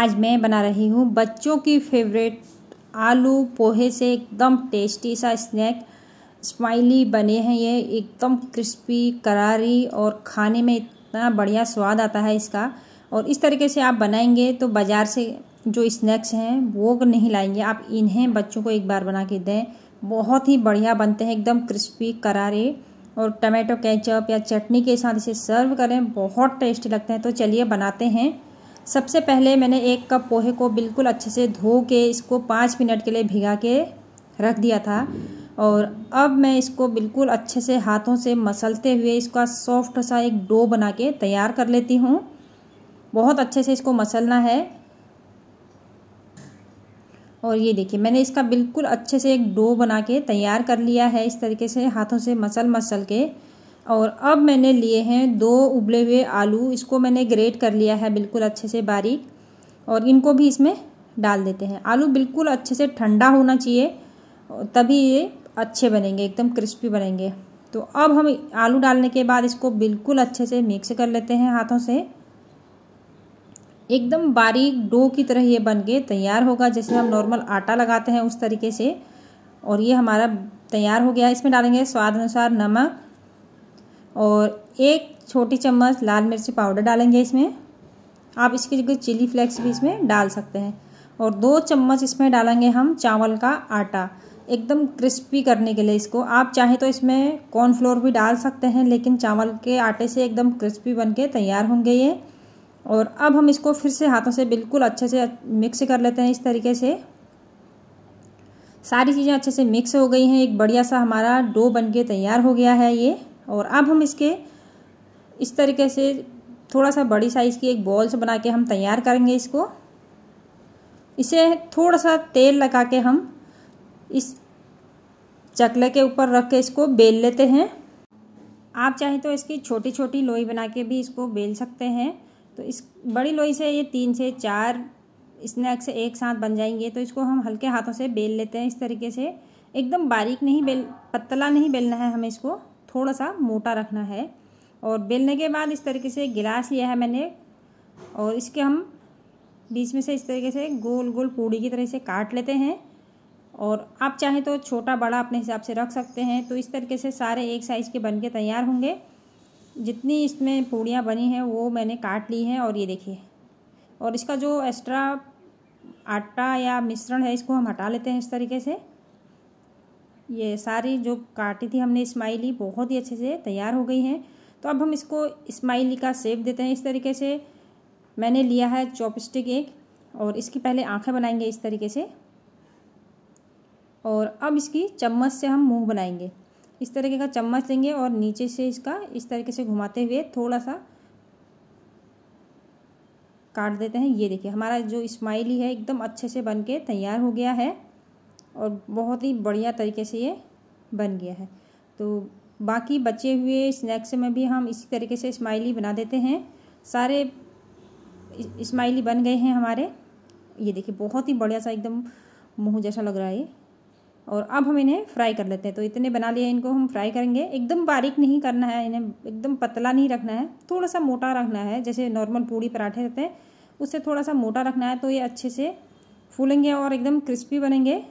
आज मैं बना रही हूँ बच्चों की फेवरेट आलू पोहे से एकदम टेस्टी सा स्नैक स्माइली बने हैं ये एकदम क्रिस्पी करारी और खाने में इतना बढ़िया स्वाद आता है इसका और इस तरीके से आप बनाएंगे तो बाज़ार से जो स्नैक्स हैं वो नहीं लाएंगे आप इन्हें बच्चों को एक बार बना के दें बहुत ही बढ़िया बनते हैं एकदम क्रिस्पी करारे और टमाटो कैचअप या चटनी के साथ इसे सर्व करें बहुत टेस्टी लगते हैं तो चलिए बनाते हैं सबसे पहले मैंने एक कप पोहे को बिल्कुल अच्छे से धो के इसको पाँच मिनट के लिए भिगा के रख दिया था और अब मैं इसको बिल्कुल अच्छे से हाथों से मसलते हुए इसका सॉफ्ट सा एक डो बना के तैयार कर लेती हूँ बहुत अच्छे से इसको मसलना है और ये देखिए मैंने इसका बिल्कुल अच्छे से एक डो बना के तैयार कर लिया है इस तरीके से हाथों से मसल मसल के और अब मैंने लिए हैं दो उबले हुए आलू इसको मैंने ग्रेट कर लिया है बिल्कुल अच्छे से बारीक और इनको भी इसमें डाल देते हैं आलू बिल्कुल अच्छे से ठंडा होना चाहिए तभी ये अच्छे बनेंगे एकदम क्रिस्पी बनेंगे तो अब हम आलू डालने के बाद इसको बिल्कुल अच्छे से मिक्स कर लेते हैं हाथों से एकदम बारीक डो की तरह ये बन के तैयार होगा जैसे हम नॉर्मल आटा लगाते हैं उस तरीके से और ये हमारा तैयार हो गया इसमें डालेंगे स्वाद अनुसार नमक और एक छोटी चम्मच लाल मिर्ची पाउडर डालेंगे इसमें आप इसकी जगह चिली फ्लेक्स भी इसमें डाल सकते हैं और दो चम्मच इसमें डालेंगे हम चावल का आटा एकदम क्रिस्पी करने के लिए इसको आप चाहे तो इसमें कॉर्नफ्लोर भी डाल सकते हैं लेकिन चावल के आटे से एकदम क्रिस्पी बन के तैयार होंगे ये और अब हम इसको फिर से हाथों से बिल्कुल अच्छे से मिक्स कर लेते हैं इस तरीके से सारी चीज़ें अच्छे से मिक्स हो गई हैं एक बढ़िया सा हमारा डो बन के तैयार हो गया है ये और अब हम इसके इस तरीके से थोड़ा सा बड़ी साइज़ की एक बॉल्स बना के हम तैयार करेंगे इसको इसे थोड़ा सा तेल लगा के हम इस चकले के ऊपर रख के इसको बेल लेते हैं आप चाहे तो इसकी छोटी छोटी लोई बना के भी इसको बेल सकते हैं तो इस बड़ी लोई से ये तीन से चार स्नैक्स एक साथ बन जाएंगे तो इसको हम हल्के हाथों से बेल लेते हैं इस तरीके से एकदम बारीक नहीं बेल पतला नहीं बेलना है हमें इसको थोड़ा सा मोटा रखना है और बेलने के बाद इस तरीके से गिलास लिया है मैंने और इसके हम बीच में से इस तरीके से गोल गोल पूड़ी की तरह से काट लेते हैं और आप चाहें तो छोटा बड़ा अपने हिसाब से रख सकते हैं तो इस तरीके से सारे एक साइज़ के बन के तैयार होंगे जितनी इसमें पूड़ियाँ बनी हैं वो मैंने काट ली हैं और ये देखिए और इसका जो एक्स्ट्रा आटा या मिश्रण है इसको हम हटा लेते हैं इस तरीके से ये सारी जो काटी थी हमने स्माइली बहुत ही अच्छे से तैयार हो गई हैं तो अब हम इसको स्माइली का सेप देते हैं इस तरीके से मैंने लिया है चॉपस्टिक एक और इसकी पहले आँखें बनाएंगे इस तरीके से और अब इसकी चम्मच से हम मुंह बनाएंगे इस तरीके का चम्मच लेंगे और नीचे से इसका इस तरीके से घुमाते हुए थोड़ा सा काट देते हैं ये देखिए हमारा जो स्माइली है एकदम अच्छे से बन के तैयार हो गया है और बहुत ही बढ़िया तरीके से ये बन गया है तो बाकी बचे हुए स्नैक्स में भी हम इसी तरीके से स्माइली बना देते हैं सारे स्माइली बन गए हैं हमारे ये देखिए बहुत ही बढ़िया सा एकदम मुँह जैसा लग रहा है और अब हम इन्हें फ्राई कर लेते हैं तो इतने बना लिए इनको हम फ्राई करेंगे एकदम बारीक नहीं करना है इन्हें एकदम पतला नहीं रखना है थोड़ा सा मोटा रखना है जैसे नॉर्मल पूड़ी पराठे रहते हैं उससे थोड़ा सा मोटा रखना है तो ये अच्छे से फूलेंगे और एकदम क्रिस्पी बनेंगे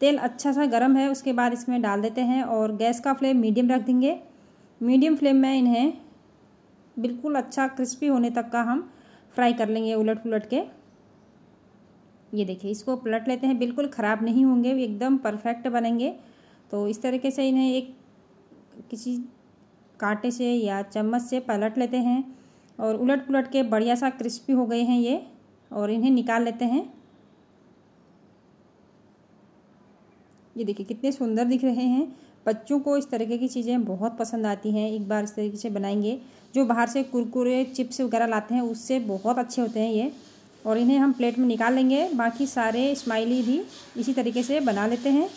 तेल अच्छा सा गर्म है उसके बाद इसमें डाल देते हैं और गैस का फ्लेम मीडियम रख देंगे मीडियम फ्लेम में इन्हें बिल्कुल अच्छा क्रिस्पी होने तक का हम फ्राई कर लेंगे उलट पुलट के ये देखिए इसको पलट लेते हैं बिल्कुल ख़राब नहीं होंगे एकदम परफेक्ट बनेंगे तो इस तरीके से इन्हें एक किसी कांटे से या चम्मच से पलट लेते हैं और उलट पुलट के बढ़िया सा क्रिस्पी हो गए हैं ये और इन्हें निकाल लेते हैं ये देखिए कितने सुंदर दिख रहे हैं बच्चों को इस तरीके की चीज़ें बहुत पसंद आती हैं एक बार इस तरीके से बनाएंगे जो बाहर से कुरकुरे चिप्स वगैरह लाते हैं उससे बहुत अच्छे होते हैं ये और इन्हें हम प्लेट में निकाल लेंगे बाकी सारे स्माइली भी इसी तरीके से बना लेते हैं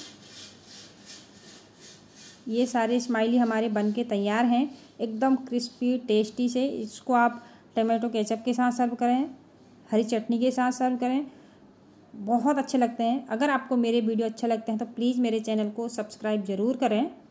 ये सारे स्माइली हमारे बन के तैयार हैं एकदम क्रिस्पी टेस्टी से इसको आप टमाटो केचप के साथ सर्व करें हरी चटनी के साथ सर्व करें बहुत अच्छे लगते हैं अगर आपको मेरे वीडियो अच्छे लगते हैं तो प्लीज़ मेरे चैनल को सब्सक्राइब ज़रूर करें